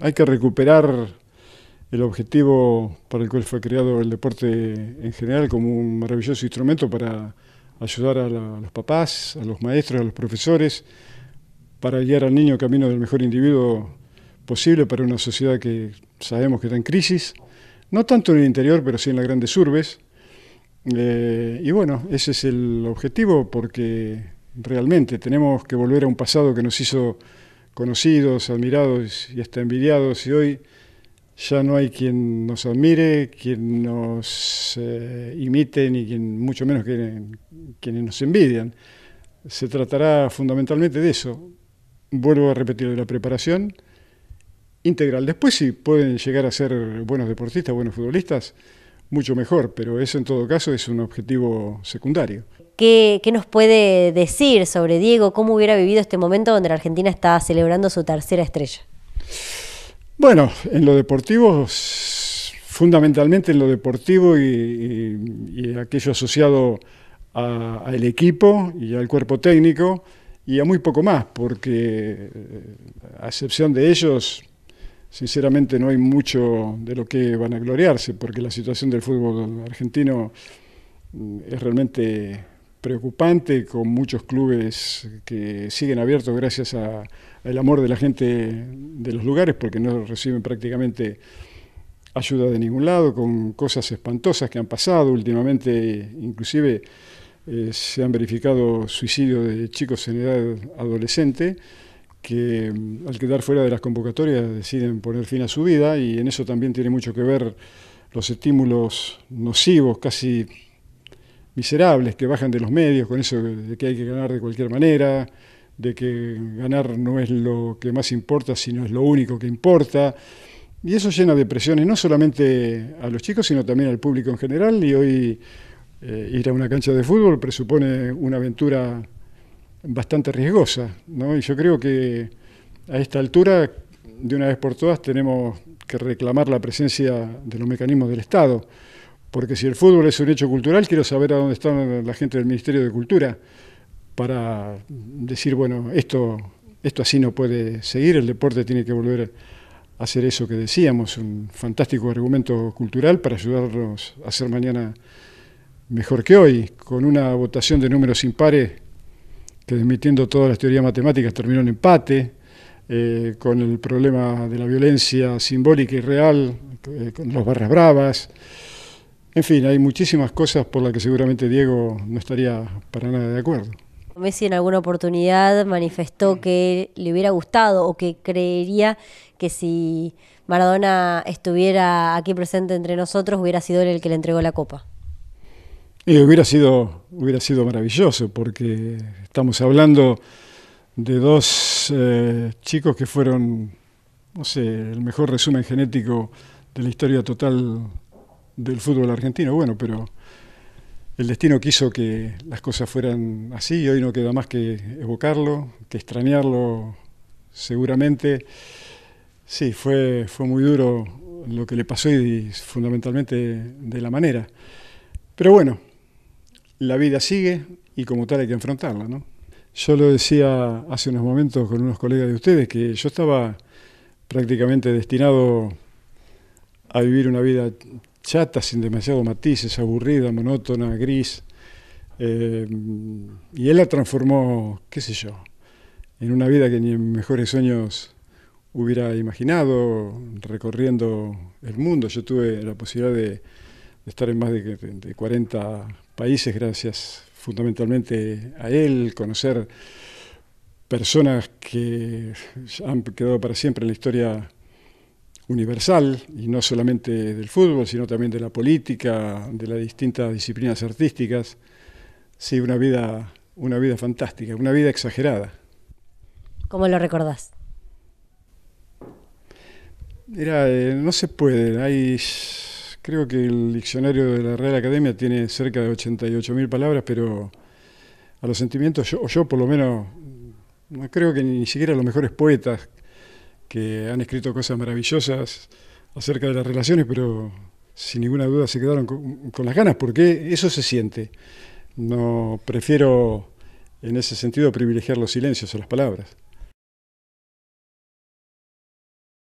hay que recuperar el objetivo para el cual fue creado el deporte en general como un maravilloso instrumento para ayudar a, los papás, a los maestros, a los profesores, para guiar al niño camino del mejor individuo posible para una sociedad que sabemos que está en crisis, no tanto en el interior, pero sí en las grandes urbes. Eh, y bueno, ese es el objetivo porque realmente tenemos que volver a un pasado que nos hizo conocidos, admirados y hasta envidiados, y hoy ya no hay quien nos admire, quien nos eh, imite, ni quien, mucho menos quien, quienes nos envidian. Se tratará fundamentalmente de eso. Vuelvo a repetir, de la preparación integral. Después, si pueden llegar a ser buenos deportistas, buenos futbolistas, mucho mejor, pero eso en todo caso es un objetivo secundario. ¿Qué, nos puede decir sobre Diego? ¿Cómo hubiera vivido este momento donde la Argentina está celebrando su tercera estrella? Bueno, en lo deportivo, fundamentalmente en lo deportivo y, aquello asociado al equipo y al cuerpo técnico y a muy poco más, porque eh, a excepción de ellos, sinceramente no hay mucho de lo que van a gloriarse, porque la situación del fútbol argentino mm, es realmente preocupante, con muchos clubes que siguen abiertos gracias al amor de la gente de los lugares, porque no reciben prácticamente ayuda de ningún lado, con cosas espantosas que han pasado últimamente, inclusive eh, se han verificado suicidios de chicos en edad adolescente que mm, al quedar fuera de las convocatorias deciden poner fin a su vida y en eso también tiene mucho que ver los estímulos nocivos, casi miserables, que bajan de los medios, con eso de que hay que ganar de cualquier manera, de que ganar no es lo que más importa, sino es lo único que importa. Y eso llena de presiones no solamente a los chicos, sino también al público en general. Y hoy eh, ir a una cancha de fútbol presupone una aventura bastante riesgosa, ¿no? Y yo creo que a esta altura, de una vez por todas, tenemos que reclamar la presencia de los mecanismos del Estado, porque si el fútbol es un hecho cultural, quiero saber a dónde están la gente del Ministerio de Cultura para decir, bueno, esto, esto así no puede seguir, el deporte tiene que volver a hacer eso que decíamos, un fantástico argumento cultural para ayudarnos a ser mañana mejor que hoy, con una votación de números impares que desmitiendo todas las teorías matemáticas terminó en empate, eh, con el problema de la violencia simbólica y real, eh, con los barras bravas. En fin, hay muchísimas cosas por las que seguramente Diego no estaría para nada de acuerdo. Messi en alguna oportunidad manifestó que le hubiera gustado o que creería que si Maradona estuviera aquí presente entre nosotros hubiera sido él el que le entregó la copa. Y hubiera sido, hubiera sido maravilloso, porque estamos hablando de dos eh, chicos que fueron, no sé, el mejor resumen genético de la historia total del fútbol argentino. Bueno, pero el destino quiso que las cosas fueran así y hoy no queda más que evocarlo, que extrañarlo seguramente. Sí, fue, fue muy duro lo que le pasó y fundamentalmente de la manera. Pero bueno, la vida sigue y como tal hay que enfrentarla, ¿no? Yo lo decía hace unos momentos con unos colegas de ustedes que yo estaba prácticamente destinado a vivir una vida chata, sin demasiados matices, aburrida, monótona, gris. Eh, y él la transformó, qué sé yo, en una vida que ni en mejores sueños hubiera imaginado, recorriendo el mundo. Yo tuve la posibilidad de estar en más de, 40 países gracias fundamentalmente a él, conocer personas que han quedado para siempre en la historia universal, y no solamente del fútbol, sino también de la política, de las distintas disciplinas artísticas. Sí, una vida, una vida fantástica, una vida exagerada. ¿Cómo lo recordás? Mira, eh, no se puede, hay Creo que el diccionario de la Real Academia tiene cerca de 88.000 palabras, pero a los sentimientos, yo, o yo por lo menos, no creo que ni siquiera los mejores poetas que han escrito cosas maravillosas acerca de las relaciones, pero sin ninguna duda se quedaron con, con las ganas, porque eso se siente. No prefiero en ese sentido privilegiar los silencios o las palabras.